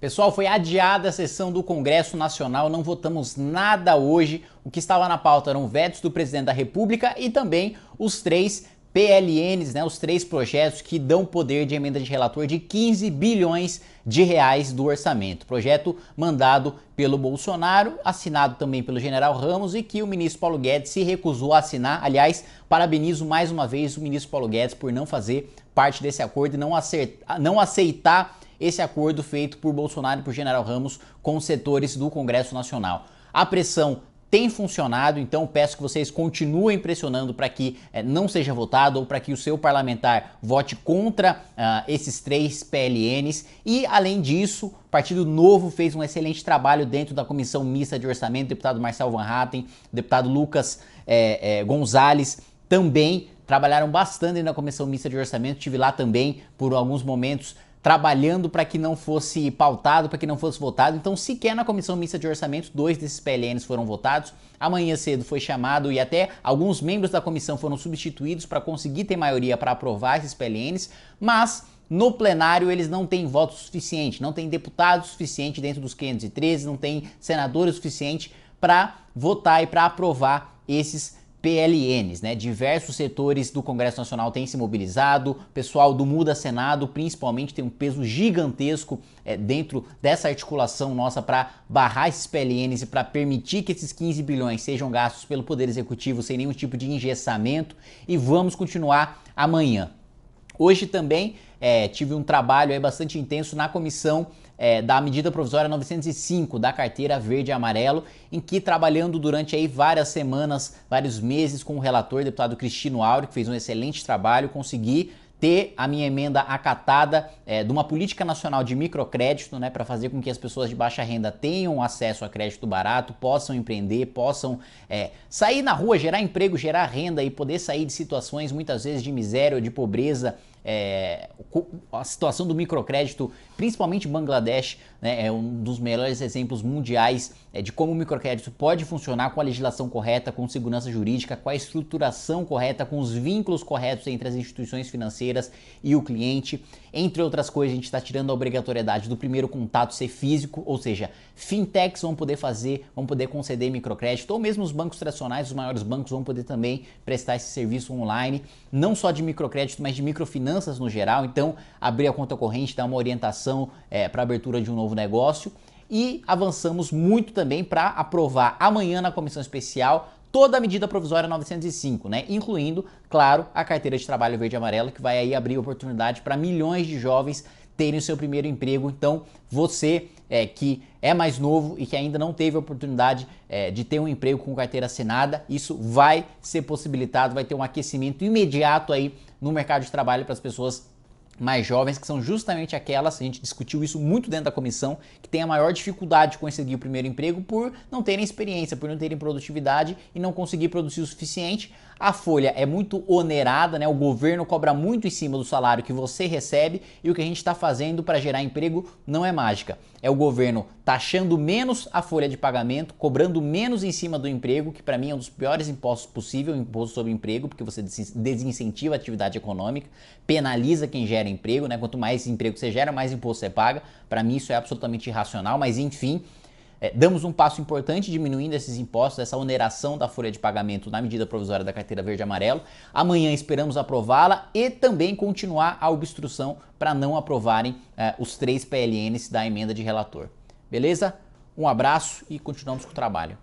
Pessoal, foi adiada a sessão do Congresso Nacional, não votamos nada hoje. O que estava na pauta eram vetos do presidente da República e também os três PLNs, né, os três projetos que dão poder de emenda de relator de 15 bilhões de reais do orçamento. Projeto mandado pelo Bolsonaro, assinado também pelo general Ramos e que o ministro Paulo Guedes se recusou a assinar. Aliás, parabenizo mais uma vez o ministro Paulo Guedes por não fazer parte desse acordo e não, acertar, não aceitar esse acordo feito por Bolsonaro e por General Ramos com setores do Congresso Nacional. A pressão tem funcionado, então peço que vocês continuem pressionando para que eh, não seja votado ou para que o seu parlamentar vote contra uh, esses três PLNs. E, além disso, o Partido Novo fez um excelente trabalho dentro da comissão mista de orçamento, deputado Marcel Van Hatten, deputado Lucas eh, eh Gonzalez também trabalharam bastante na comissão mista de orçamento, tive lá também por alguns momentos trabalhando para que não fosse pautado, para que não fosse votado. Então, sequer na comissão mista de orçamento, dois desses PLNs foram votados. Amanhã cedo foi chamado e até alguns membros da comissão foram substituídos para conseguir ter maioria para aprovar esses PLNs, mas no plenário eles não têm voto suficiente, não tem deputado suficiente dentro dos 513, não tem senadores suficiente para votar e para aprovar esses PLNs, né? Diversos setores do Congresso Nacional têm se mobilizado, pessoal do Muda Senado, principalmente, tem um peso gigantesco é, dentro dessa articulação nossa para barrar esses PLNs e para permitir que esses 15 bilhões sejam gastos pelo Poder Executivo sem nenhum tipo de engessamento. E vamos continuar amanhã. Hoje também é, tive um trabalho aí bastante intenso na comissão é, da medida provisória 905 da carteira verde e amarelo, em que trabalhando durante aí várias semanas, vários meses com o relator, deputado Cristino Auri, que fez um excelente trabalho, consegui ter a minha emenda acatada é, de uma política nacional de microcrédito, né, para fazer com que as pessoas de baixa renda tenham acesso a crédito barato, possam empreender, possam é, sair na rua, gerar emprego, gerar renda e poder sair de situações muitas vezes de miséria ou de pobreza é, a situação do microcrédito, principalmente Bangladesh, né, é um dos melhores exemplos mundiais é, de como o microcrédito pode funcionar com a legislação correta, com segurança jurídica, com a estruturação correta, com os vínculos corretos entre as instituições financeiras e o cliente. Entre outras coisas, a gente está tirando a obrigatoriedade do primeiro contato ser físico, ou seja, fintechs vão poder fazer, vão poder conceder microcrédito, ou mesmo os bancos tradicionais, os maiores bancos, vão poder também prestar esse serviço online, não só de microcrédito, mas de microfinança finanças no geral, então abrir a conta corrente dar uma orientação é, para abertura de um novo negócio. E avançamos muito também para aprovar amanhã na comissão especial toda a medida provisória 905, né? Incluindo, claro, a carteira de trabalho verde e amarelo, que vai aí abrir oportunidade para milhões de jovens terem o seu primeiro emprego. Então, você é, que é mais novo e que ainda não teve a oportunidade é, de ter um emprego com carteira assinada, isso vai ser possibilitado, vai ter um aquecimento imediato aí no mercado de trabalho para as pessoas mais jovens, que são justamente aquelas, a gente discutiu isso muito dentro da comissão, que tem a maior dificuldade de conseguir o primeiro emprego por não terem experiência, por não terem produtividade e não conseguir produzir o suficiente. A folha é muito onerada, né? O governo cobra muito em cima do salário que você recebe e o que a gente está fazendo para gerar emprego não é mágica. É o governo taxando menos a folha de pagamento, cobrando menos em cima do emprego, que para mim é um dos piores impostos possível, o imposto sobre emprego, porque você desincentiva a atividade econômica, penaliza quem gera gera emprego, né? Quanto mais emprego você gera, mais imposto você paga. Para mim isso é absolutamente irracional, mas enfim, é, damos um passo importante diminuindo esses impostos, essa oneração da folha de pagamento na medida provisória da carteira verde e amarelo. Amanhã esperamos aprová-la e também continuar a obstrução para não aprovarem é, os três PLNs da emenda de relator. Beleza? Um abraço e continuamos com o trabalho.